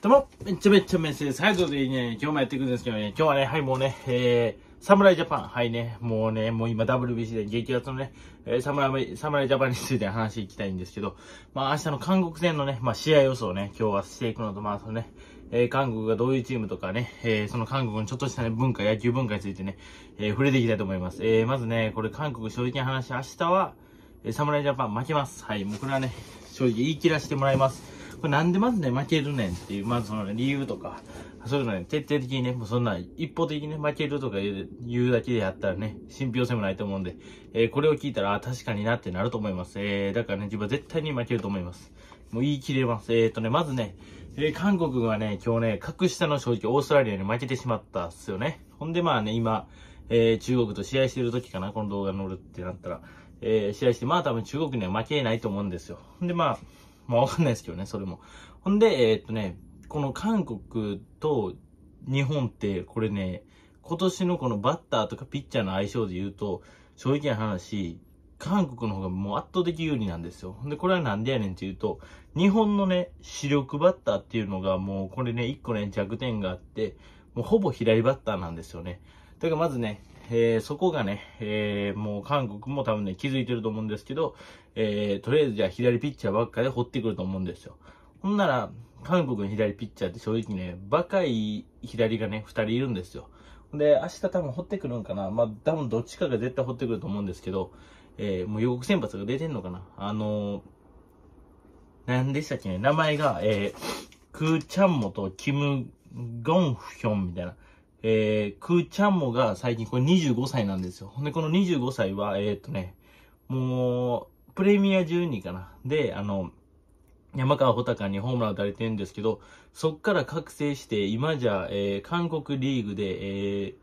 どうも、めっちゃめっちゃメッセージ。はい、ということでね、今日もやっていくんですけどね、今日はね、はい、もうね、えー、侍ジャパン、はいね、もうね、もう今 WBC で激アツのね、えー、侍、侍ジャパンについて 話いきたいんですけど、まあ明日の韓国戦のね、まあ試合予想をね、今日はしていくのと、まあそのね、えー、韓国がどういうチームとかね、えー、その韓国のちょっとしたね、文化、野球文化についてね、えー、触れていきたいと思います。えー、まずね、これ韓国正直な話、明日は、えー、侍ジャパン負けます。はい、もうこれはね、正直言い切らせてもらいます。これなんでまずね、負けるねんっていう、まずその理由とか、そういうのね、徹底的にね、もうそんな一方的にね、負けるとか言うだけでやったらね、信憑性もないと思うんで、えー、これを聞いたら、あ、確かになってなると思います。えー、だからね、自分は絶対に負けると思います。もう言い切れます。えーとね、まずね、えー、韓国がね、今日ね、格下の正直オーストラリアに負けてしまったっすよね。ほんでまあね、今、えー、中国と試合してる時かな、この動画乗るってなったら、えー、試合して、まあ多分中国には負けないと思うんですよ。ほんでまあ、まあわかんないですけどね、それも。ほんで、えー、っとね、この韓国と日本って、これね、今年のこのバッターとかピッチャーの相性で言うと、正直な話、韓国の方がもう圧倒的有利なんですよ。で、これはなんでやねんっていうと、日本のね、主力バッターっていうのがもうこれね、一個ね、弱点があって、もうほぼ左バッターなんですよね。とかまずね、えー、そこがね、えー、もう韓国も多分ね、気づいてると思うんですけど、えー、とりあえずじゃあ左ピッチャーばっかで掘ってくると思うんですよ。ほんなら、韓国の左ピッチャーって正直ね、若い左がね、二人いるんですよ。で、明日多分掘ってくるんかなまあ、多分どっちかが絶対掘ってくると思うんですけど、えー、もう予告先発が出てんのかなあのー、何でしたっけね名前が、えー、クーチャンモとキム・ゴンフヒョンみたいな。えー、クーちゃんもが最近これ25歳なんですよ。ほんで、この25歳は、えー、っとね、もう、プレミア12かな。で、あの、山川穂高にホームラン打たれてるんですけど、そっから覚醒して、今じゃ、えー、韓国リーグで、えー、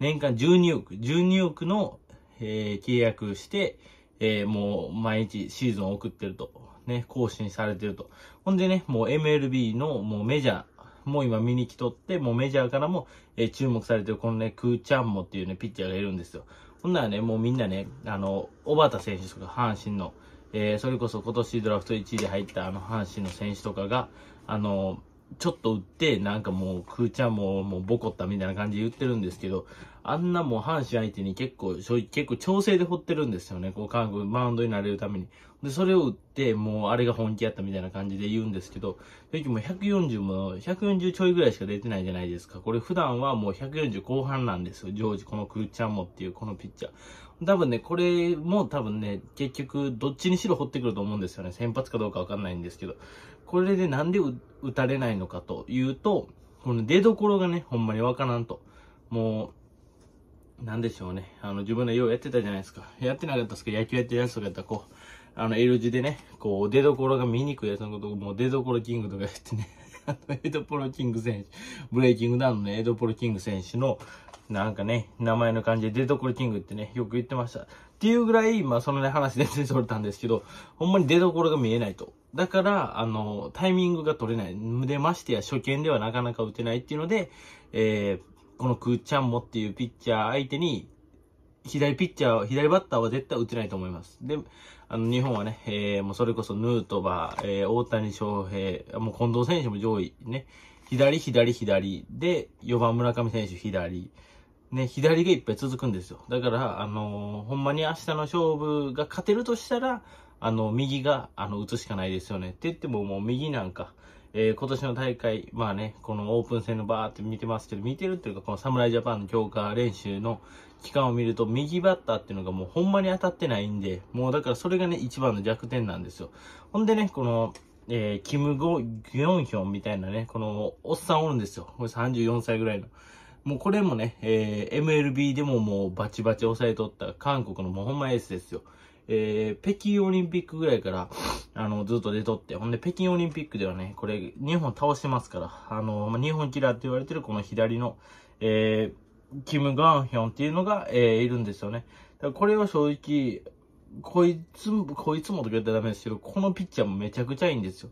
年間12億、12億の、えー、契約して、えー、もう毎日シーズンを送ってると。ね、更新されてると。ほんでね、もう MLB のもうメジャー、もう今見に来とって、もうメジャーからも、えー、注目されてるこのね、クーチャンモっていうね、ピッチャーがいるんですよ。ほんならね、もうみんなね、あの、小畑選手とか阪神の、えー、それこそ今年ドラフト1位で入ったあの阪神の選手とかが、あの、ちょっと打って、なんかもう、クーチャンももうボコったみたいな感じで言ってるんですけど、あんなもう阪神相手に結構、結構調整で掘ってるんですよね。こう、韓国、マウンドになれるために。で、それを打って、もうあれが本気やったみたいな感じで言うんですけど、最近もう140も、140ちょいぐらいしか出てないじゃないですか。これ普段はもう140後半なんですよ。ジョージ、このクルチャンモっていう、このピッチャー。多分ね、これも多分ね、結局、どっちにしろ掘ってくると思うんですよね。先発かどうかわかんないんですけど。これでなんで打たれないのかというと、この出どころがね、ほんまにわからんと。もう、なんでしょうね。あの、自分でようやってたじゃないですか。やってなかったですけど、野球やってるやつとかやったら、こう、あの、L 字でね、こう、出所が見にくいやつのことを、もう出所キングとかやってね、あの、エドポロキング選手、ブレイキングダウンのエドポロキング選手の、なんかね、名前の感じで出所キングってね、よく言ってました。っていうぐらい、まあ、そのね、話全然それたんですけど、ほんまに出所が見えないと。だから、あの、タイミングが取れない。で、ましてや初見ではなかなか打てないっていうので、えー、このクーチャンモっていうピッチャー相手に、左ピッチャー、左バッターは絶対打てないと思います。で、あの、日本はね、えー、もうそれこそヌートバー、えー、大谷翔平、もう近藤選手も上位、ね、左、左、左、で、4番村上選手、左、ね、左がいっぱい続くんですよ。だから、あのー、ほんまに明日の勝負が勝てるとしたら、あの、右が、あの、打つしかないですよね。って言っても、もう右なんか、えー、今年の大会、まあね、このオープン戦のバーって見てますけど、見てるっていうか、この侍ジャパンの強化練習の期間を見ると、右バッターっていうのがもうほんまに当たってないんで、もうだからそれがね、一番の弱点なんですよ。ほんでね、この、えー、キム・ゴ・ギョンヒョンみたいなね、このおっさんおるんですよ。これ34歳ぐらいの。もうこれもね、えー、MLB でももうバチバチ抑えとった韓国のもうほんまエースですよ。えー、北京オリンピックぐらいから、あの、ずっと出とって、ほんで北京オリンピックではね、これ、日本倒してますから、あの、ま日本キラーって言われてるこの左の、えー、キム・ガンヒョンっていうのが、えー、いるんですよね。だからこれは正直、こいつも、こいつもとか言ったらダメですけど、このピッチャーもめちゃくちゃいいんですよ。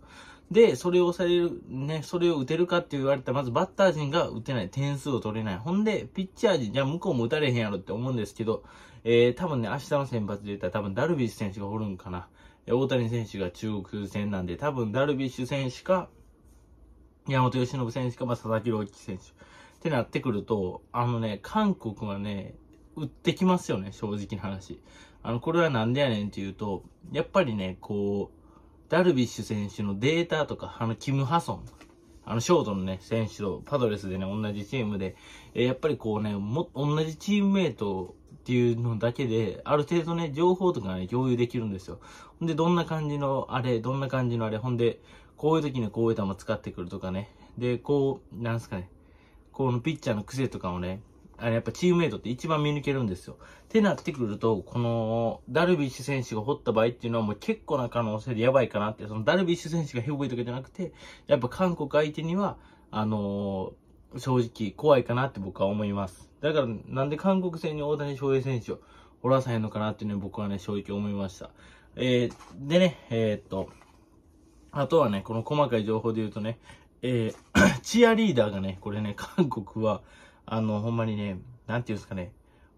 で、それをされる、ね、それを打てるかって言われたら、まずバッター陣が打てない、点数を取れない。ほんで、ピッチャー陣、じゃあ向こうも打たれへんやろって思うんですけど、えー、多分ね、明日の先発で言ったら多分ダルビッシュ選手がおるんかな。大谷選手が中国戦なんで、多分ダルビッシュ選手か、山本由伸選手か、まあ、佐々木朗希選手。ってなってくると、あのね、韓国はね、打ってきますよね、正直な話。あの、これはなんでやねんっていうと、やっぱりね、こう、ダルビッシュ選手のデータとか、あの、キム・ハソン、あの、ショートのね、選手とパドレスでね、同じチームで、えやっぱりこうね、も、同じチームメイトっていうのだけで、ある程度ね、情報とかね、共有できるんですよ。ほんで、どんな感じのあれ、どんな感じのあれ、ほんで、こういう時にこういう球使ってくるとかね。で、こう、なんすかね、このピッチャーの癖とかをね、あれやっぱチームメイトって一番見抜けるんですよ。ってなってくると、この、ダルビッシュ選手が掘った場合っていうのはもう結構な可能性でやばいかなって、そのダルビッシュ選手がヘボいとかじゃなくて、やっぱ韓国相手には、あのー、正直怖いかなって僕は思います。だから、なんで韓国戦に大谷翔平選手を掘らさへんのかなっていうのは僕はね、正直思いました。えー、でね、えー、っと、あとはね、この細かい情報で言うとね、えー、チアリーダーがね、これね、韓国は、あの、ほんまにね、なんていうんですかね、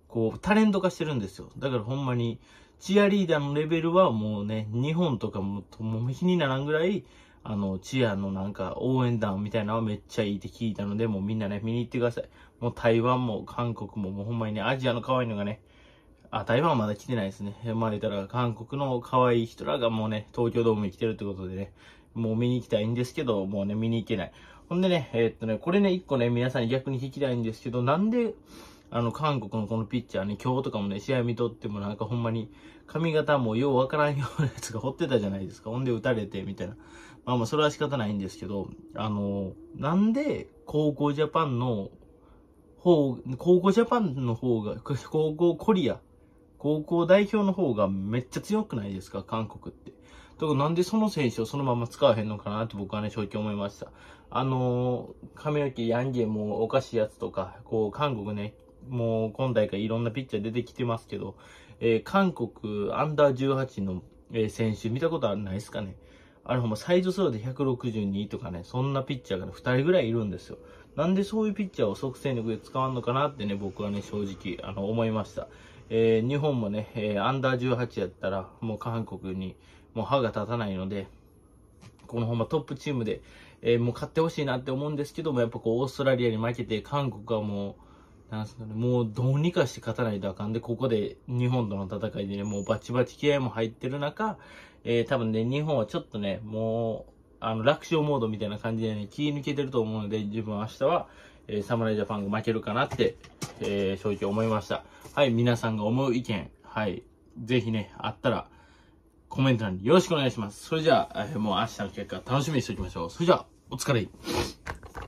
こう、タレント化してるんですよ。だからほんまに、チアリーダーのレベルはもうね、日本とかも、もう日にならんぐらい、あの、チアのなんか応援団みたいなのはめっちゃいいって聞いたので、もうみんなね、見に行ってください。もう台湾も韓国も、もうほんまにね、アジアの可愛いのがね、あ、台湾はまだ来てないですね。生まれたら韓国の可愛い人らがもうね、東京ドームに来てるってことでね、もう見に行きたいんですけど、もうね、見に行けない。ほんでね、えー、っとね、これね、一個ね、皆さんに逆に聞きたいんですけど、なんで、あの、韓国のこのピッチャーね、今日とかもね、試合見とってもなんかほんまに、髪型もようわからんようなやつが掘ってたじゃないですか。ほんで打たれて、みたいな。まあまあ、それは仕方ないんですけど、あの、なんで、高校ジャパンの方、高校ジャパンの方が、高校コリア、高校代表の方がめっちゃ強くないですか、韓国って。だからなんでその選手をそのまま使わへんのかなって僕はね、正直思いました。あのー、髪の毛ヤンゲもおかしいやつとか、こう、韓国ね、もう今大会いろんなピッチャー出てきてますけど、えー、韓国アンダー18の、え選手見たことあるないですかね。あれほんまズ上層で162とかね、そんなピッチャーが2人ぐらいいるんですよ。なんでそういうピッチャーを即戦力で使わんのかなってね、僕はね、正直、あの、思いました。えー、日本もね、えー、アンダー18やったら、もう韓国に、もう歯が立たないので、このほんまトップチームで、えー、もう勝ってほしいなって思うんですけども、やっぱこう、オーストラリアに負けて、韓国はもう、なんすかね、もうどうにかして勝たないとあかんで、ここで日本との戦いでね、もうバチバチ気合も入ってる中、えー、多分ね、日本はちょっとね、もう、あの、楽勝モードみたいな感じでね、気抜けてると思うので、自分は明日は、えー、侍ジャパンが負けるかなって、えー、正直思いました。はい、皆さんが思う意見、はい、ぜひね、あったら、コメント欄によろしくお願いします。それじゃあ、もう明日の結果楽しみにしておきましょう。それじゃあ、お疲れ。